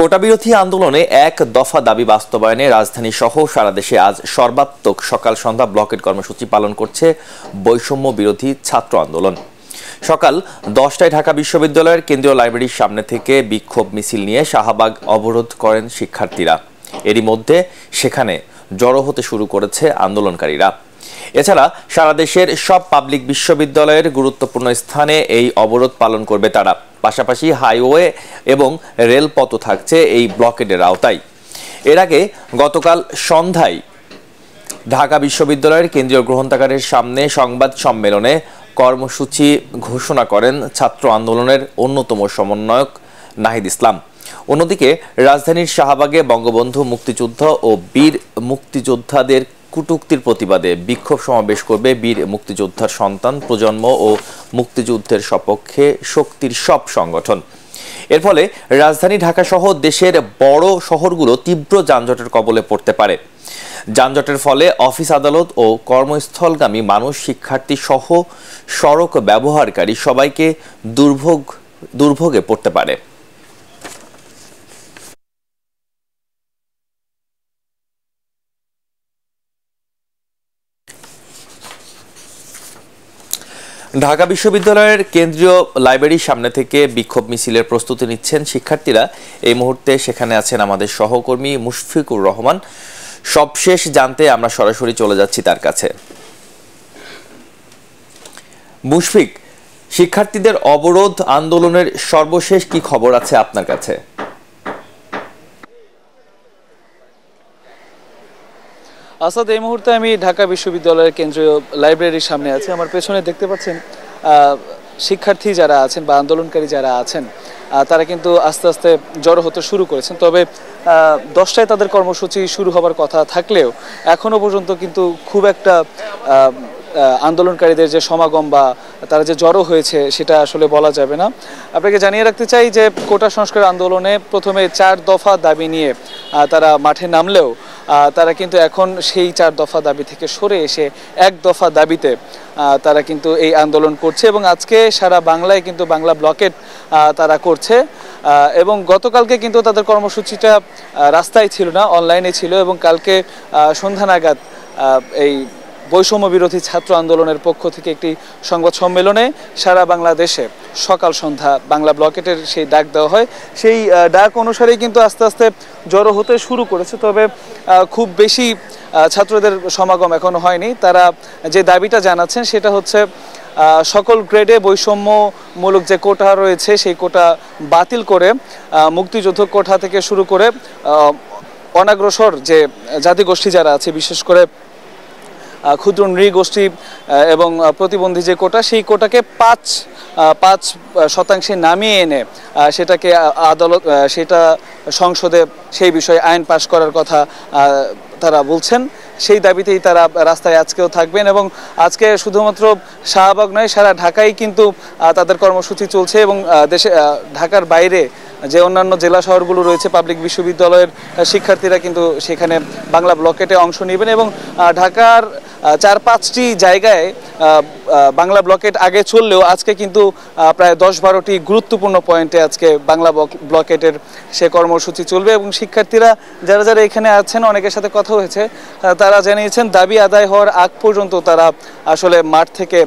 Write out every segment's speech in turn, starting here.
কোটা বিরোধী আন্দোলনে এক দফা দাবি বাস্তবায়নে রাজধানী সহ সারা দেশে আজ সর্বাত্মক সকাল সন্ধ্যা ব্লকেট কর্মসূচি পালন করছে বৈষম্য বিরোধী ছাত্র আন্দোলন সকাল দশটায় ঢাকা বিশ্ববিদ্যালয়ের কেন্দ্রীয় লাইব্রেরির সামনে থেকে বিক্ষোভ মিছিল নিয়ে শাহবাগ অবরোধ করেন শিক্ষার্থীরা এরই মধ্যে সেখানে জড়ো হতে শুরু করেছে আন্দোলনকারীরা এছাড়া সারা দেশের সব পাবলিক বিশ্ববিদ্যালয়ের গুরুত্বপূর্ণ স্থানে এই অবরোধ পালন করবে তারা পাশাপাশি হাইওয়ে এবং রেলপথও থাকছে এই ব্লকেডের আওতায় এর আগে গতকাল সন্ধ্যায় ঢাকা বিশ্ববিদ্যালয়ের কেন্দ্রীয় গ্রন্থাগারের সামনে সংবাদ সম্মেলনে কর্মসূচি ঘোষণা করেন ছাত্র আন্দোলনের অন্যতম সমন্বয়ক নাহিদ ইসলাম অন্যদিকে রাজধানীর শাহবাগে বঙ্গবন্ধু মুক্তিযুদ্ধ ও বীর মুক্তিযোদ্ধাদের কুটুক্তির প্রতিবাদে বিক্ষোভ সমাবেশ করবে বীর মুক্তিযোদ্ধার সন্তান প্রজন্ম ও মুক্তিযুদ্ধের সপক্ষে শক্তির সব সংগঠন এর ফলে রাজধানী ঢাকাসহ দেশের বড় শহরগুলো তীব্র যানজটের কবলে পড়তে পারে যানজটের ফলে অফিস আদালত ও কর্মস্থলগামী মানুষ শিক্ষার্থী সহ সড়ক ব্যবহারকারী সবাইকে দুর্ভোগ দুর্ভোগে পড়তে পারে ঢাকা বিশ্ববিদ্যালয়ের কেন্দ্রীয় লাইব্রেরির সামনে থেকে বিক্ষোভ মিছিলের প্রস্তুতি নিচ্ছেন শিক্ষার্থীরা এই মুহূর্তে সেখানে আছেন আমাদের সহকর্মী মুশফিকুর রহমান সবশেষ জানতে আমরা সরাসরি চলে যাচ্ছি তার কাছে মুশফিক শিক্ষার্থীদের অবরোধ আন্দোলনের সর্বশেষ কি খবর আছে আপনার কাছে আসাদ এই মুহূর্তে আমি ঢাকা বিশ্ববিদ্যালয়ের কেন্দ্রীয় লাইব্রেরির সামনে আছি আমার পেছনে দেখতে পাচ্ছেন শিক্ষার্থী যারা আছেন বা আন্দোলনকারী যারা আছেন তারা কিন্তু আস্তে আস্তে জড়ো হতে শুরু করেছেন তবে দশটায় তাদের কর্মসূচি শুরু হবার কথা থাকলেও এখনও পর্যন্ত কিন্তু খুব একটা আন্দোলনকারীদের যে সমাগম বা তারা যে জড়ো হয়েছে সেটা আসলে বলা যাবে না আপনাকে জানিয়ে রাখতে চাই যে কোটা সংস্কার আন্দোলনে প্রথমে চার দফা দাবি নিয়ে তারা মাঠে নামলেও তারা কিন্তু এখন সেই চার দফা দাবি থেকে সরে এসে এক দফা দাবিতে তারা কিন্তু এই আন্দোলন করছে এবং আজকে সারা বাংলায় কিন্তু বাংলা ব্লকেট তারা করছে এবং গতকালকে কিন্তু তাদের কর্মসূচিটা রাস্তায় ছিল না অনলাইনে ছিল এবং কালকে সন্ধ্যা নাগাদ এই বৈষম্য বিরোধী ছাত্র আন্দোলনের পক্ষ থেকে একটি সংবাদ সম্মেলনে সারা বাংলাদেশে সকাল সন্ধ্যা বাংলা ব্লকেটের সেই ডাক দেওয়া হয় সেই ডাক অনুসারেই কিন্তু আস্তে আস্তে জড়ো হতে শুরু করেছে তবে খুব বেশি ছাত্রদের সমাগম এখনো হয়নি তারা যে দাবিটা জানাচ্ছেন সেটা হচ্ছে সকল গ্রেডে বৈষম্যমূলক যে কোটা রয়েছে সেই কোটা বাতিল করে মুক্তিযুদ্ধ কোঠা থেকে শুরু করে অনাগ্রসর যে জাতিগোষ্ঠী যারা আছে বিশেষ করে ক্ষুদ্র নৃগোষ্ঠী এবং প্রতিবন্ধী যে কোটা সেই কোটাকে পাঁচ পাঁচ শতাংশে নামিয়ে এনে সেটাকে আদালত সেটা সংসদে সেই বিষয়ে আইন পাশ করার কথা তারা বলছেন সেই দাবিতেই তারা রাস্তায় আজকেও থাকবেন এবং আজকে শুধুমাত্র শাহবাগ নয় সারা ঢাকায় কিন্তু তাদের কর্মসূচি চলছে এবং দেশে ঢাকার বাইরে যে অন্যান্য জেলা শহরগুলো রয়েছে পাবলিক বিশ্ববিদ্যালয়ের শিক্ষার্থীরা কিন্তু সেখানে বাংলা ব্লকেটে অংশ নেবেন এবং ঢাকার চার পাঁচটি জায়গায় বাংলা ব্লকেট আগে চললেও আজকে কিন্তু প্রায় দশ বারোটি গুরুত্বপূর্ণ পয়েন্টে আজকে বাংলা ব্লকেটের সে কর্মসূচি চলবে এবং শিক্ষার্থীরা যারা যারা এখানে আছেন অনেকের সাথে কথা হয়েছে তারা জানিয়েছেন দাবি আদায় হওয়ার আগ পর্যন্ত তারা আসলে মাঠ থেকে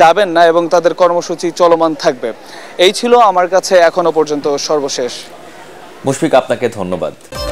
যাবেন না এবং তাদের কর্মসূচি চলমান থাকবে এই ছিল আমার কাছে এখনো পর্যন্ত সর্বশেষ মুশফিক আপনাকে ধন্যবাদ